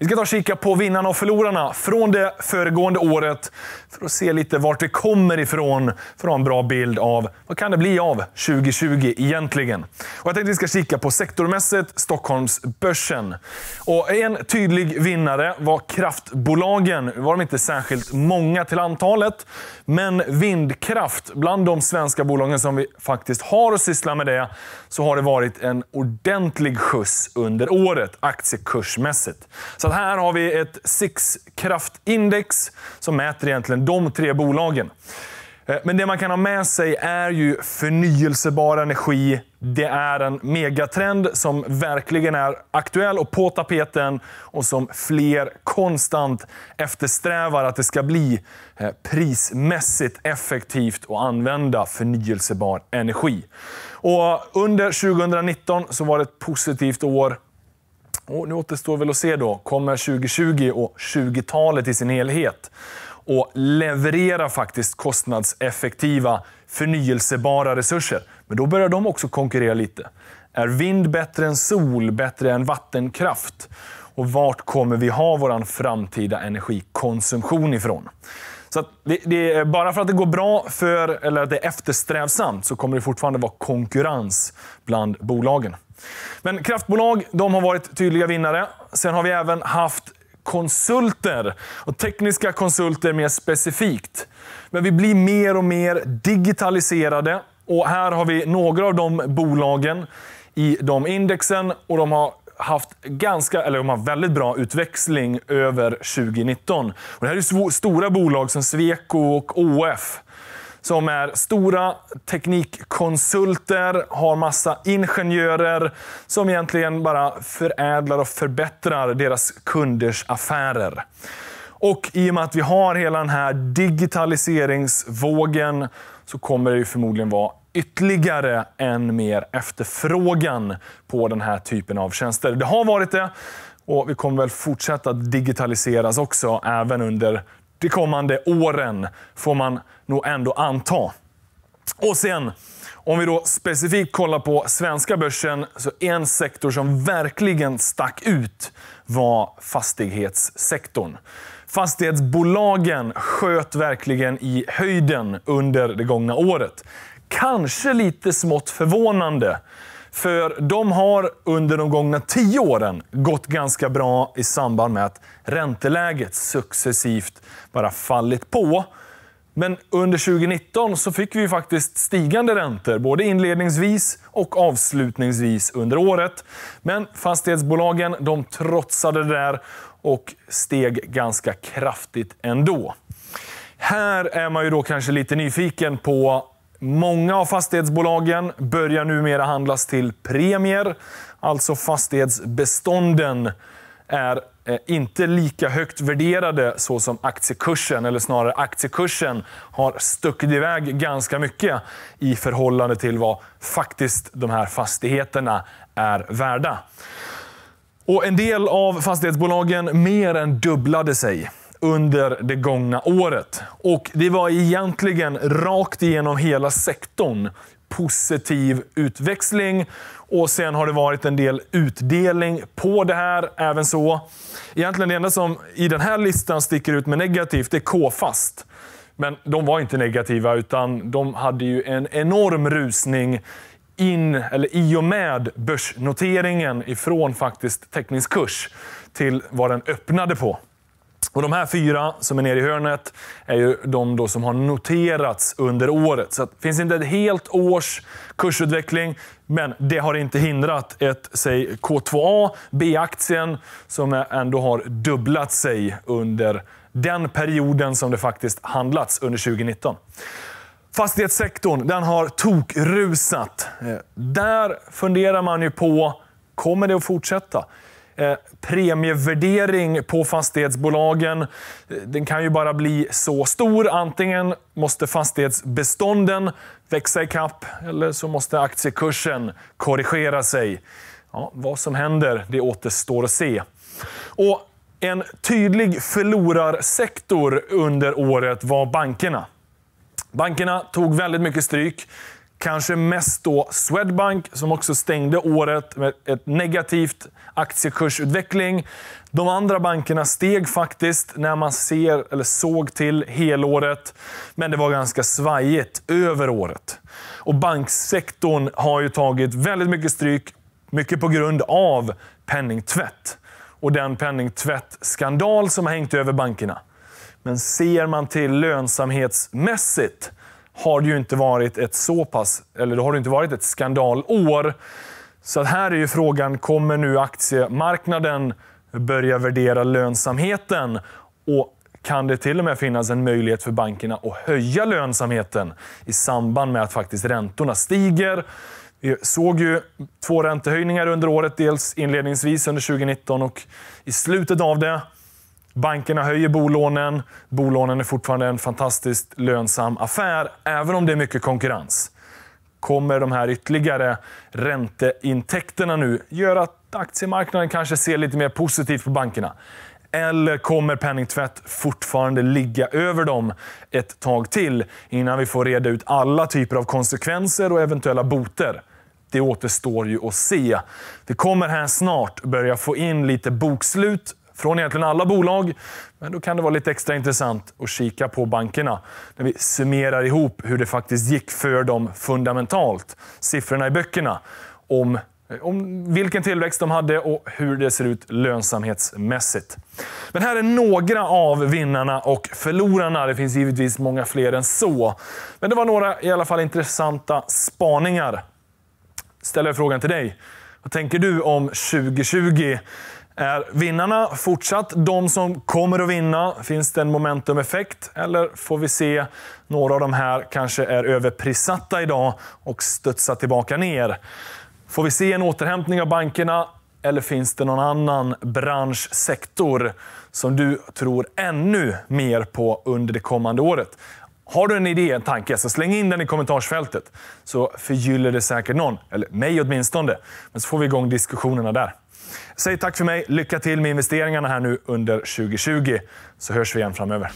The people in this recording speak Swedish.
Vi ska ta och kika på vinnarna och förlorarna från det föregående året för att se lite vart vi kommer ifrån för att ha en bra bild av vad kan det bli av 2020 egentligen. Och jag tänkte att vi ska kika på sektormässigt Stockholmsbörsen. Och en tydlig vinnare var kraftbolagen. Nu var de inte särskilt många till antalet, men vindkraft, bland de svenska bolagen som vi faktiskt har att syssla med det, så har det varit en ordentlig skjuts under året aktiekursmässigt. Så så här har vi ett Six-kraftindex som mäter egentligen de tre bolagen. Eh, men det man kan ha med sig är ju förnyelsebar energi. Det är en megatrend som verkligen är aktuell och på tapeten och som fler konstant eftersträvar att det ska bli eh, prismässigt effektivt att använda förnyelsebar energi. Och under 2019 så var det ett positivt år och nu återstår väl att se då, kommer 2020 och 20-talet i sin helhet och leverera faktiskt kostnadseffektiva förnyelsebara resurser. Men då börjar de också konkurrera lite. Är vind bättre än sol, bättre än vattenkraft? Och vart kommer vi ha vår framtida energikonsumtion ifrån? Så det, det, bara för att det går bra, för, eller att det är eftersträvsamt, så kommer det fortfarande vara konkurrens bland bolagen. Men kraftbolag de har varit tydliga vinnare. Sen har vi även haft konsulter och tekniska konsulter mer specifikt. Men vi blir mer och mer digitaliserade och här har vi några av de bolagen i de indexen och de har haft ganska, eller de har väldigt bra utväxling över 2019. Och det här är stora bolag som Sweco och OF som är stora teknikkonsulter, har massa ingenjörer som egentligen bara förädlar och förbättrar deras kunders affärer. Och i och med att vi har hela den här digitaliseringsvågen så kommer det förmodligen vara ytterligare en mer efterfrågan på den här typen av tjänster. Det har varit det och vi kommer väl fortsätta att digitaliseras också även under de kommande åren, får man nog ändå anta. Och sen, om vi då specifikt kollar på svenska börsen, så en sektor som verkligen stack ut var fastighetssektorn. Fastighetsbolagen sköt verkligen i höjden under det gångna året. Kanske lite smått förvånande. För de har under de gångna tio åren gått ganska bra i samband med att ränteläget successivt bara fallit på. Men under 2019 så fick vi faktiskt stigande räntor, både inledningsvis och avslutningsvis under året. Men fastighetsbolagen de trotsade det där och steg ganska kraftigt ändå. Här är man ju då kanske lite nyfiken på Många av fastighetsbolagen börjar numera handlas till premier. Alltså fastighetsbestånden är eh, inte lika högt värderade så som aktiekursen, eller snarare aktiekursen har stuckit iväg ganska mycket i förhållande till vad faktiskt de här fastigheterna är värda. Och en del av fastighetsbolagen mer än dubblade sig under det gångna året. Och Det var egentligen rakt igenom hela sektorn positiv utväxling. Och sen har det varit en del utdelning på det här, även så. Egentligen det enda som i den här listan sticker ut med negativt, är K-fast. Men de var inte negativa, utan de hade ju en enorm rusning in, eller i och med börsnoteringen ifrån faktiskt teckningskurs till vad den öppnade på. Och De här fyra som är nere i hörnet är ju de då som har noterats under året. Så det finns inte ett helt års kursutveckling, men det har inte hindrat ett, säg K2A, B-aktien, som ändå har dubblat sig under den perioden som det faktiskt handlats under 2019. Fastighetssektorn den har tokrusat. Eh, där funderar man ju på, kommer det att fortsätta? Eh, premievärdering på fastighetsbolagen, den kan ju bara bli så stor. Antingen måste fastighetsbestånden växa i kapp eller så måste aktiekursen korrigera sig. Ja, vad som händer, det återstår att se. Och en tydlig förlorarsektor under året var bankerna. Bankerna tog väldigt mycket stryk. Kanske mest då Swedbank som också stängde året med ett negativt aktiekursutveckling. De andra bankerna steg faktiskt när man ser eller såg till helåret, men det var ganska svajigt över året. Och banksektorn har ju tagit väldigt mycket stryk, mycket på grund av penningtvätt och den penningtvättskandal som har hängt över bankerna. Men ser man till lönsamhetsmässigt har det ju inte varit ett så pass, eller då har det inte varit ett skandalår. Så här är ju frågan, kommer nu aktiemarknaden börja värdera lönsamheten? Och kan det till och med finnas en möjlighet för bankerna att höja lönsamheten i samband med att faktiskt räntorna stiger? Vi såg ju två räntehöjningar under året, dels inledningsvis under 2019 och i slutet av det Bankerna höjer bolånen. Bolånen är fortfarande en fantastiskt lönsam affär, även om det är mycket konkurrens. Kommer de här ytterligare ränteintäkterna nu göra att aktiemarknaden kanske ser lite mer positivt på bankerna? Eller kommer penningtvätt fortfarande ligga över dem ett tag till innan vi får reda ut alla typer av konsekvenser och eventuella boter? Det återstår ju att se. Vi kommer här snart börja få in lite bokslut från egentligen alla bolag. Men då kan det vara lite extra intressant att kika på bankerna när vi summerar ihop hur det faktiskt gick för dem fundamentalt. Siffrorna i böckerna om, om vilken tillväxt de hade och hur det ser ut lönsamhetsmässigt. Men här är några av vinnarna och förlorarna. Det finns givetvis många fler än så. Men det var några i alla fall intressanta spaningar. Ställer jag frågan till dig. Vad tänker du om 2020? Är vinnarna fortsatt de som kommer att vinna? Finns det en momentumeffekt? Eller får vi se några av de här kanske är överprissatta idag och studsa tillbaka ner? Får vi se en återhämtning av bankerna? Eller finns det någon annan branschsektor som du tror ännu mer på under det kommande året? Har du en idé, en tanke, så släng in den i kommentarsfältet. Så förgyller det säkert någon, eller mig åtminstone. Men så får vi igång diskussionerna där. Säg tack för mig. Lycka till med investeringarna här nu under 2020, så hörs vi igen framöver.